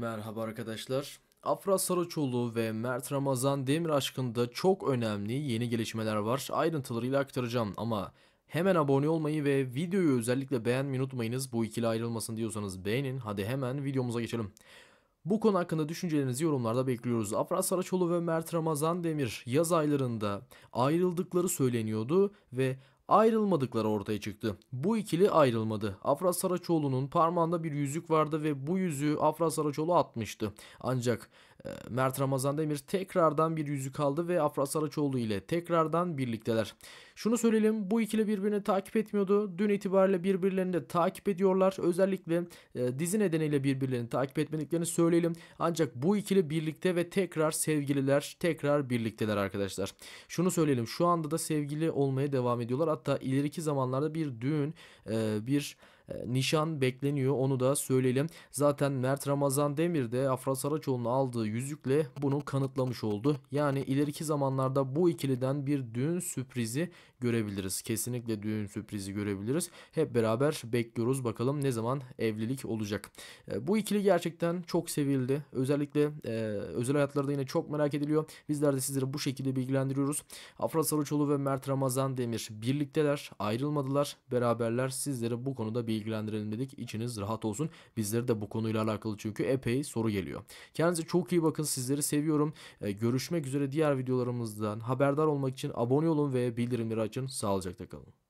Merhaba arkadaşlar. Afra Saraçoğlu ve Mert Ramazan Demir aşkında çok önemli yeni gelişmeler var. Ayrıntılarıyla aktaracağım ama hemen abone olmayı ve videoyu özellikle beğenmeyi unutmayınız. Bu ikili ayrılmasın diyorsanız beğenin. Hadi hemen videomuza geçelim. Bu konu hakkında düşüncelerinizi yorumlarda bekliyoruz. Afra Saraçoğlu ve Mert Ramazan Demir yaz aylarında ayrıldıkları söyleniyordu ve ayrılmadıkları ortaya çıktı. Bu ikili ayrılmadı. Afra Saraçoğlu'nun parmağında bir yüzük vardı ve bu yüzüğü Afra Saraçoğlu atmıştı. Ancak e, Mert Ramazan Demir tekrardan bir yüzük aldı ve Afra Saraçoğlu ile tekrardan birlikteler. Şunu söyleyelim bu ikili birbirini takip etmiyordu. Dün itibariyle birbirlerini de takip ediyorlar. Özellikle e, dizi nedeniyle birbirlerini takip etmediklerini söyleyelim. Ancak bu ikili birlikte ve tekrar sevgililer tekrar birlikteler arkadaşlar. Şunu söyleyelim şu anda da sevgili olmaya devam ediyorlar hatta ileriki zamanlarda bir düğün, bir ee, nişan bekleniyor onu da söyleyelim. Zaten Mert Ramazan Demir de Afra Saraçoğlu'nun aldığı yüzükle bunu kanıtlamış oldu. Yani ileriki zamanlarda bu ikiliden bir düğün sürprizi görebiliriz. Kesinlikle düğün sürprizi görebiliriz. Hep beraber bekliyoruz bakalım ne zaman evlilik olacak. Ee, bu ikili gerçekten çok sevildi. Özellikle e, özel hayatları yine çok merak ediliyor. Bizler de sizleri bu şekilde bilgilendiriyoruz. Afra Saraçoğlu ve Mert Ramazan Demir birlikteler ayrılmadılar beraberler sizleri bu konuda bilgilendiriyoruz bilgilendirelim dedik. İçiniz rahat olsun. Bizlere de bu konuyla alakalı çünkü epey soru geliyor. Kendinize çok iyi bakın. Sizleri seviyorum. Ee, görüşmek üzere diğer videolarımızdan haberdar olmak için abone olun ve bildirimleri açın. Sağlıcakla kalın.